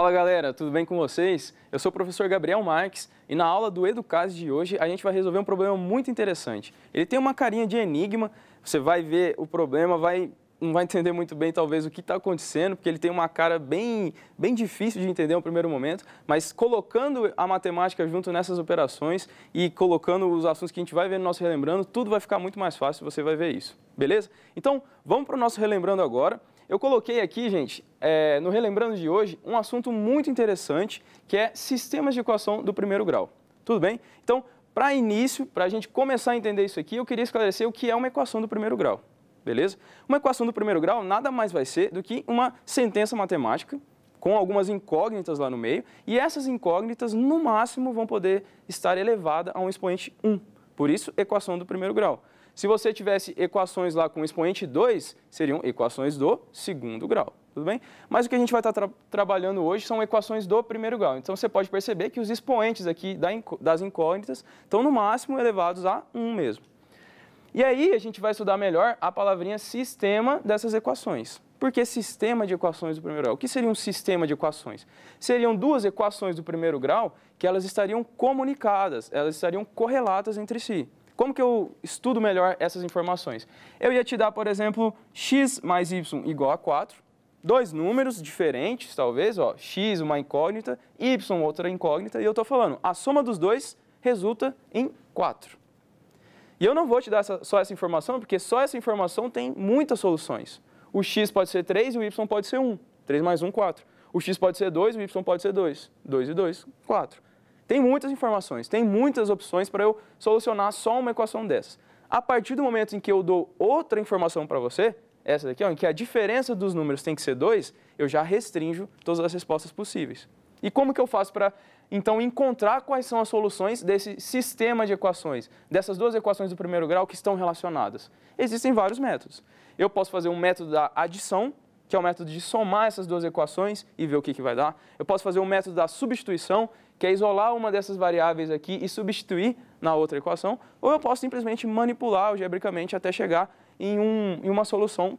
Fala galera, tudo bem com vocês? Eu sou o professor Gabriel Marques e na aula do Educase de hoje a gente vai resolver um problema muito interessante. Ele tem uma carinha de enigma, você vai ver o problema, vai não vai entender muito bem talvez o que está acontecendo, porque ele tem uma cara bem, bem difícil de entender no primeiro momento, mas colocando a matemática junto nessas operações e colocando os assuntos que a gente vai ver no nosso Relembrando, tudo vai ficar muito mais fácil, você vai ver isso, beleza? Então, vamos para o nosso Relembrando agora. Eu coloquei aqui, gente, é, no Relembrando de hoje, um assunto muito interessante, que é sistemas de equação do primeiro grau. Tudo bem? Então, para início, para a gente começar a entender isso aqui, eu queria esclarecer o que é uma equação do primeiro grau, beleza? Uma equação do primeiro grau nada mais vai ser do que uma sentença matemática com algumas incógnitas lá no meio, e essas incógnitas, no máximo, vão poder estar elevada a um expoente 1. Por isso, equação do primeiro grau. Se você tivesse equações lá com expoente 2, seriam equações do segundo grau, tudo bem? Mas o que a gente vai estar tá tra trabalhando hoje são equações do primeiro grau. Então você pode perceber que os expoentes aqui das incógnitas estão no máximo elevados a 1 um mesmo. E aí a gente vai estudar melhor a palavrinha sistema dessas equações. Por que sistema de equações do primeiro grau? O que seria um sistema de equações? Seriam duas equações do primeiro grau que elas estariam comunicadas, elas estariam correlatas entre si. Como que eu estudo melhor essas informações? Eu ia te dar, por exemplo, x mais y igual a 4, dois números diferentes, talvez, ó, x uma incógnita, y outra incógnita, e eu estou falando, a soma dos dois resulta em 4. E eu não vou te dar essa, só essa informação, porque só essa informação tem muitas soluções. O x pode ser 3 e o y pode ser 1. 3 mais 1, 4. O x pode ser 2 e o y pode ser 2. 2 e 2, 4. Tem muitas informações, tem muitas opções para eu solucionar só uma equação dessas. A partir do momento em que eu dou outra informação para você, essa daqui, ó, em que a diferença dos números tem que ser 2, eu já restringo todas as respostas possíveis. E como que eu faço para, então, encontrar quais são as soluções desse sistema de equações, dessas duas equações do primeiro grau que estão relacionadas? Existem vários métodos. Eu posso fazer um método da adição, que é o método de somar essas duas equações e ver o que, que vai dar. Eu posso fazer um método da substituição, que é isolar uma dessas variáveis aqui e substituir na outra equação, ou eu posso simplesmente manipular algebricamente até chegar em, um, em uma solução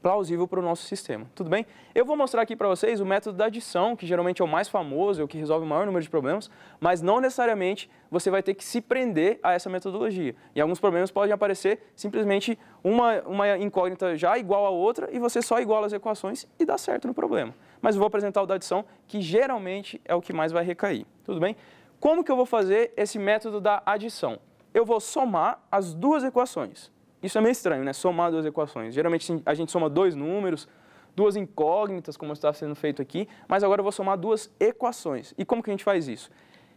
plausível para o nosso sistema, tudo bem? Eu vou mostrar aqui para vocês o método da adição, que geralmente é o mais famoso, é o que resolve o maior número de problemas, mas não necessariamente você vai ter que se prender a essa metodologia. E alguns problemas podem aparecer simplesmente uma, uma incógnita já igual a outra e você só iguala as equações e dá certo no problema mas vou apresentar o da adição, que geralmente é o que mais vai recair. Tudo bem? Como que eu vou fazer esse método da adição? Eu vou somar as duas equações. Isso é meio estranho, né? Somar duas equações. Geralmente a gente soma dois números, duas incógnitas, como está sendo feito aqui, mas agora eu vou somar duas equações. E como que a gente faz isso?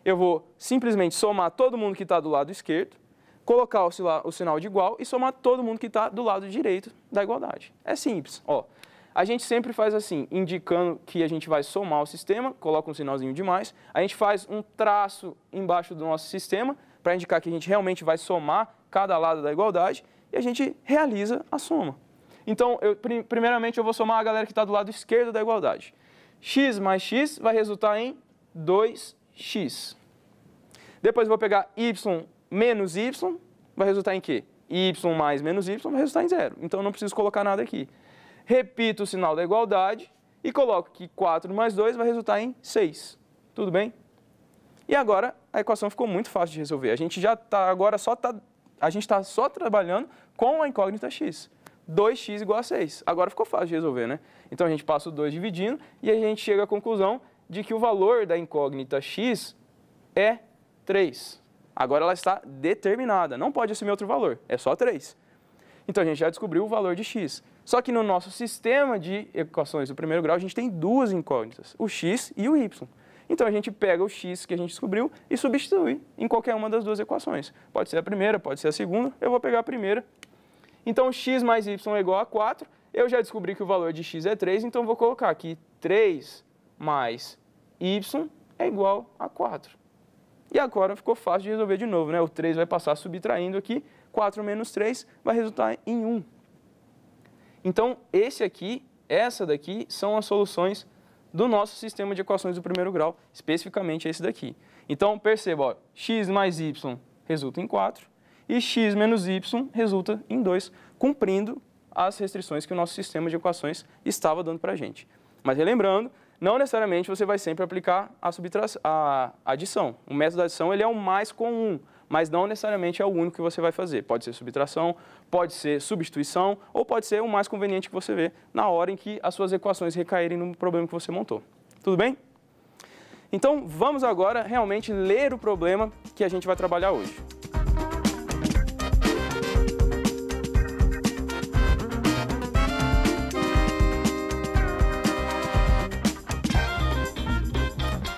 Eu vou simplesmente somar todo mundo que está do lado esquerdo, colocar o, o, sinal de igual e somar todo mundo que está do lado direito da igualdade. É simples. Ó, a gente sempre faz assim, indicando que a gente vai somar o sistema, coloca um sinalzinho de mais, a gente faz um traço embaixo do nosso sistema para indicar que a gente realmente vai somar cada lado da igualdade e a gente realiza a soma. Então, eu, primeiramente, eu vou somar a galera que está do lado esquerdo da igualdade. x mais x vai resultar em 2x. Depois vou pegar y menos y, vai resultar em quê? y mais menos y vai resultar em zero. Então, eu não preciso colocar nada aqui repito o sinal da igualdade e coloco que 4 mais 2 vai resultar em 6. Tudo bem? E agora a equação ficou muito fácil de resolver. A gente já está agora só tá, a gente está só trabalhando com a incógnita x. 2x igual a 6. Agora ficou fácil de resolver, né? Então a gente passa o 2 dividindo e a gente chega à conclusão de que o valor da incógnita x é 3. Agora ela está determinada, não pode assumir outro valor, é só 3. Então a gente já descobriu o valor de x. Só que no nosso sistema de equações do primeiro grau, a gente tem duas incógnitas, o x e o y. Então a gente pega o x que a gente descobriu e substitui em qualquer uma das duas equações. Pode ser a primeira, pode ser a segunda, eu vou pegar a primeira. Então x mais y é igual a 4, eu já descobri que o valor de x é 3, então vou colocar aqui 3 mais y é igual a 4. E agora ficou fácil de resolver de novo, né? O 3 vai passar subtraindo aqui, 4 menos 3 vai resultar em 1. Então, esse aqui, essa daqui, são as soluções do nosso sistema de equações do primeiro grau, especificamente esse daqui. Então, perceba, ó, x mais y resulta em 4 e x menos y resulta em 2, cumprindo as restrições que o nosso sistema de equações estava dando para a gente. Mas relembrando, não necessariamente você vai sempre aplicar a, a, adição. O método da adição ele é o mais comum, mas não necessariamente é o único que você vai fazer. Pode ser subtração, pode ser substituição ou pode ser o mais conveniente que você vê na hora em que as suas equações recaírem no problema que você montou. Tudo bem? Então vamos agora realmente ler o problema que a gente vai trabalhar hoje.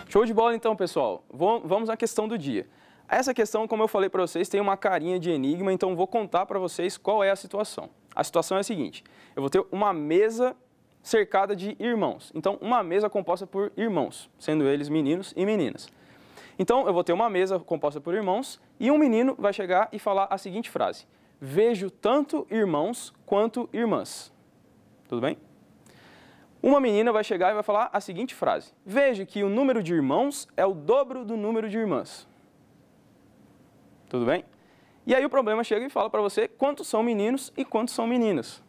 Show de bola então, pessoal. Vamos à questão do dia. Essa questão, como eu falei para vocês, tem uma carinha de enigma, então vou contar para vocês qual é a situação. A situação é a seguinte: eu vou ter uma mesa cercada de irmãos. Então, uma mesa composta por irmãos, sendo eles meninos e meninas. Então, eu vou ter uma mesa composta por irmãos e um menino vai chegar e falar a seguinte frase: Vejo tanto irmãos quanto irmãs. Tudo bem? Uma menina vai chegar e vai falar a seguinte frase: Vejo que o número de irmãos é o dobro do número de irmãs. Tudo bem? E aí o problema chega e fala para você quantos são meninos e quantos são meninas.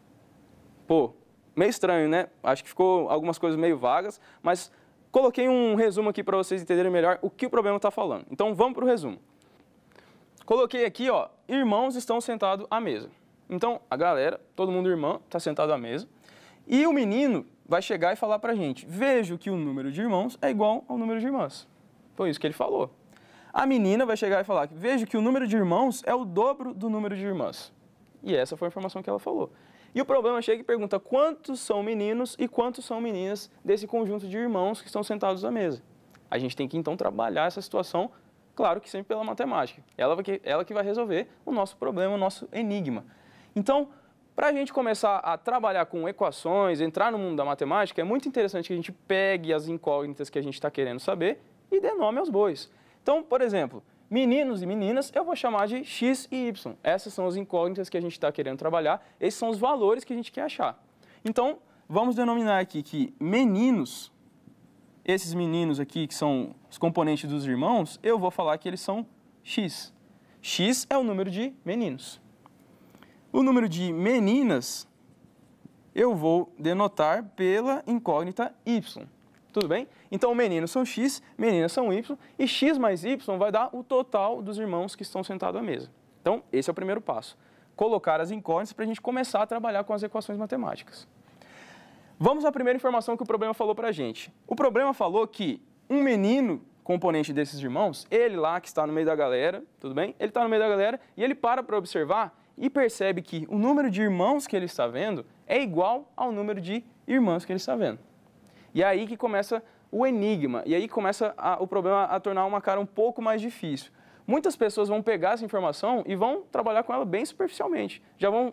Pô, meio estranho, né? Acho que ficou algumas coisas meio vagas, mas coloquei um resumo aqui para vocês entenderem melhor o que o problema está falando. Então vamos para o resumo. Coloquei aqui, ó, irmãos estão sentados à mesa. Então a galera, todo mundo irmão, está sentado à mesa. E o menino vai chegar e falar para a gente, vejo que o número de irmãos é igual ao número de irmãs. Foi isso que ele falou. A menina vai chegar e falar: vejo que o número de irmãos é o dobro do número de irmãs. E essa foi a informação que ela falou. E o problema chega e pergunta quantos são meninos e quantos são meninas desse conjunto de irmãos que estão sentados à mesa. A gente tem que então trabalhar essa situação, claro que sempre pela matemática. Ela que, ela que vai resolver o nosso problema, o nosso enigma. Então, para a gente começar a trabalhar com equações, entrar no mundo da matemática, é muito interessante que a gente pegue as incógnitas que a gente está querendo saber e dê nome aos bois. Então, por exemplo, meninos e meninas eu vou chamar de X e Y. Essas são as incógnitas que a gente está querendo trabalhar, esses são os valores que a gente quer achar. Então, vamos denominar aqui que meninos, esses meninos aqui que são os componentes dos irmãos, eu vou falar que eles são X. X é o número de meninos. O número de meninas eu vou denotar pela incógnita Y. Tudo bem? Então, meninos são X, meninas são Y, e X mais Y vai dar o total dos irmãos que estão sentados à mesa. Então, esse é o primeiro passo. Colocar as incógnitas para a gente começar a trabalhar com as equações matemáticas. Vamos à primeira informação que o problema falou para a gente. O problema falou que um menino, componente desses irmãos, ele lá que está no meio da galera, tudo bem? Ele está no meio da galera e ele para para observar e percebe que o número de irmãos que ele está vendo é igual ao número de irmãs que ele está vendo. E é aí que começa o enigma, e aí começa a, o problema a tornar uma cara um pouco mais difícil. Muitas pessoas vão pegar essa informação e vão trabalhar com ela bem superficialmente. Já vão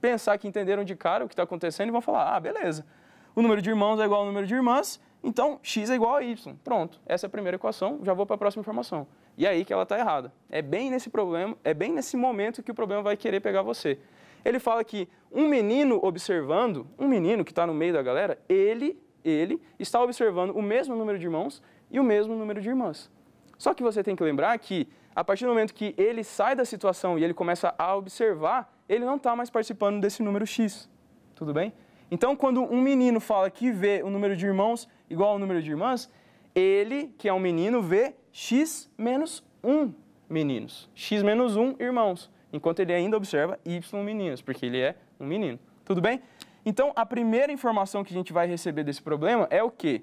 pensar que entenderam de cara o que está acontecendo e vão falar: ah, beleza, o número de irmãos é igual ao número de irmãs, então x é igual a y. Pronto, essa é a primeira equação, já vou para a próxima informação. E é aí que ela está errada. É bem nesse problema, é bem nesse momento que o problema vai querer pegar você. Ele fala que um menino observando, um menino que está no meio da galera, ele ele está observando o mesmo número de irmãos e o mesmo número de irmãs. Só que você tem que lembrar que, a partir do momento que ele sai da situação e ele começa a observar, ele não está mais participando desse número X. Tudo bem? Então, quando um menino fala que vê o número de irmãos igual ao número de irmãs, ele, que é um menino, vê X menos 1 meninos. X menos 1 irmãos. Enquanto ele ainda observa Y meninos, porque ele é um menino. Tudo bem? Então, a primeira informação que a gente vai receber desse problema é o quê?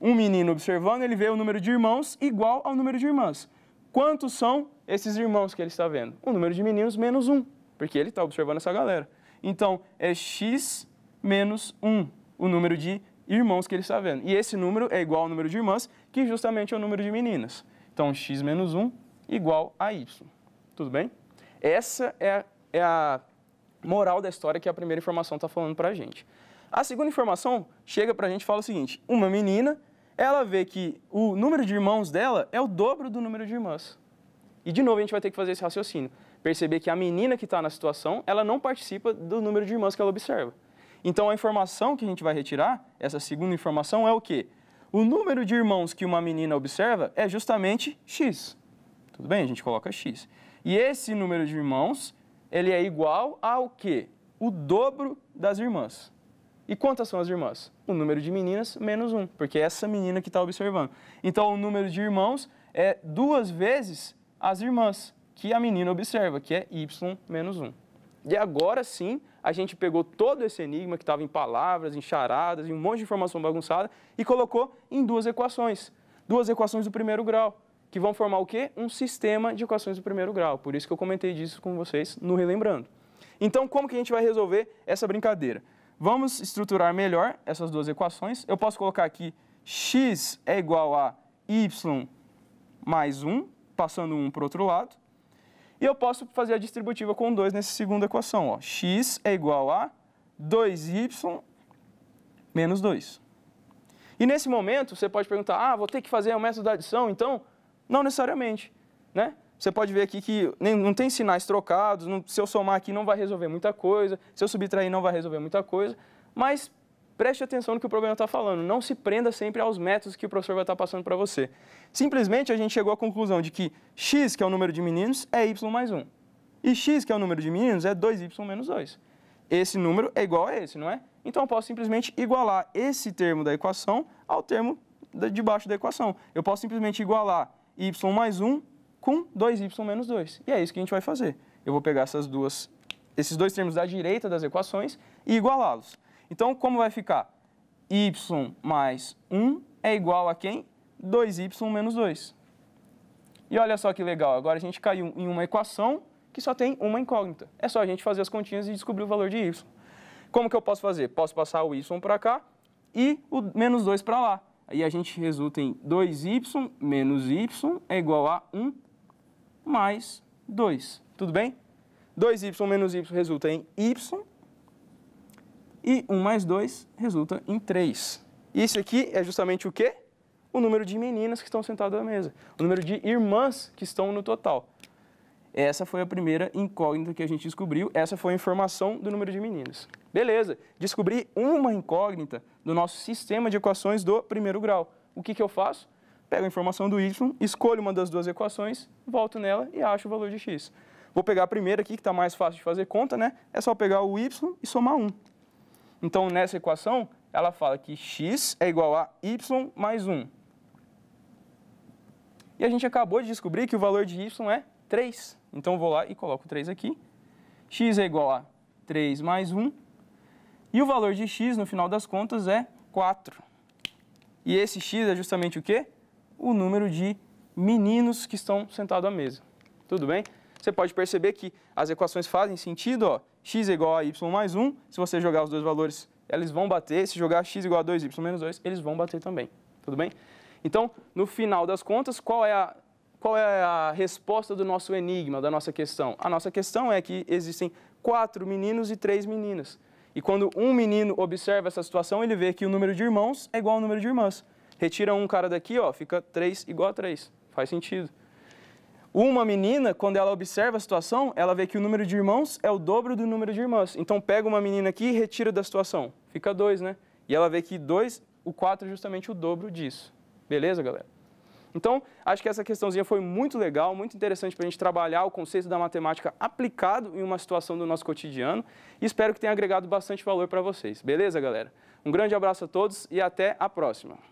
Um menino observando, ele vê o número de irmãos igual ao número de irmãs. Quantos são esses irmãos que ele está vendo? O número de meninos menos um, porque ele está observando essa galera. Então, é x menos 1, o número de irmãos que ele está vendo. E esse número é igual ao número de irmãs, que justamente é o número de meninas. Então, x menos 1 igual a y. Tudo bem? Essa é a, é a moral da história que a primeira informação está falando para a gente. A segunda informação chega para a gente e fala o seguinte: uma menina, ela vê que o número de irmãos dela é o dobro do número de irmãs. E de novo a gente vai ter que fazer esse raciocínio, perceber que a menina que está na situação, ela não participa do número de irmãs que ela observa. Então a informação que a gente vai retirar, essa segunda informação é o quê? O número de irmãos que uma menina observa é justamente x. Tudo bem? A gente coloca x. E esse número de irmãos ele é igual ao quê? O dobro das irmãs. E quantas são as irmãs? O número de meninas menos um, porque é essa menina que está observando. Então, o número de irmãos é duas vezes as irmãs que a menina observa, que é y menos um. E agora sim, a gente pegou todo esse enigma que estava em palavras, em charadas, em um monte de informação bagunçada e colocou em duas equações. Duas equações do primeiro grau que vão formar o quê? Um sistema de equações do primeiro grau. Por isso que eu comentei disso com vocês no Relembrando. Então, como que a gente vai resolver essa brincadeira? Vamos estruturar melhor essas duas equações. Eu posso colocar aqui x é igual a y mais 1, passando 1 para o outro lado. E eu posso fazer a distributiva com 2 nessa segunda equação. Ó. x é igual a 2y menos 2. E nesse momento, você pode perguntar, ah, vou ter que fazer o método da adição, então não necessariamente, né? Você pode ver aqui que nem, não tem sinais trocados, não, se eu somar aqui não vai resolver muita coisa, se eu subtrair não vai resolver muita coisa, mas preste atenção no que o problema está falando, não se prenda sempre aos métodos que o professor vai estar tá passando para você. Simplesmente a gente chegou à conclusão de que x, que é o número de meninos, é y mais 1. E x, que é o número de meninos, é 2y menos 2. Esse número é igual a esse, não é? Então eu posso simplesmente igualar esse termo da equação ao termo de baixo da equação. Eu posso simplesmente igualar y mais 1 com 2y menos 2. E é isso que a gente vai fazer. Eu vou pegar essas duas, esses dois termos da direita das equações e igualá-los. Então, como vai ficar? y mais 1 é igual a quem? 2y menos 2. E olha só que legal, agora a gente caiu em uma equação que só tem uma incógnita. É só a gente fazer as continhas e descobrir o valor de y. Como que eu posso fazer? Posso passar o y para cá e o menos 2 para lá e a gente resulta em 2y menos y é igual a 1 mais 2. Tudo bem? 2y menos y resulta em y e 1 mais 2 resulta em 3. Isso aqui é justamente o quê? O número de meninas que estão sentadas à mesa, o número de irmãs que estão no total. Essa foi a primeira incógnita que a gente descobriu. Essa foi a informação do número de meninos. Beleza, descobri uma incógnita do nosso sistema de equações do primeiro grau. O que, que eu faço? Pego a informação do y, escolho uma das duas equações, volto nela e acho o valor de x. Vou pegar a primeira aqui, que está mais fácil de fazer conta, né? É só pegar o y e somar 1. Então, nessa equação, ela fala que x é igual a y mais 1. E a gente acabou de descobrir que o valor de y é 3. Então eu vou lá e coloco 3 aqui. x é igual a 3 mais 1. E o valor de x, no final das contas, é 4. E esse x é justamente o quê? O número de meninos que estão sentados à mesa. Tudo bem? Você pode perceber que as equações fazem sentido, ó. x é igual a y mais 1. Se você jogar os dois valores, eles vão bater. Se jogar x igual a 2, y menos 2, eles vão bater também. Tudo bem? Então, no final das contas, qual é a qual é a resposta do nosso enigma, da nossa questão? A nossa questão é que existem quatro meninos e três meninas. E quando um menino observa essa situação, ele vê que o número de irmãos é igual ao número de irmãs. Retira um cara daqui, ó, fica três igual a três, Faz sentido. Uma menina, quando ela observa a situação, ela vê que o número de irmãos é o dobro do número de irmãs. Então pega uma menina aqui e retira da situação. Fica dois, né? E ela vê que dois, o quatro é justamente o dobro disso. Beleza, galera? Então, acho que essa questãozinha foi muito legal, muito interessante para a gente trabalhar o conceito da matemática aplicado em uma situação do nosso cotidiano. E espero que tenha agregado bastante valor para vocês. Beleza, galera? Um grande abraço a todos e até a próxima.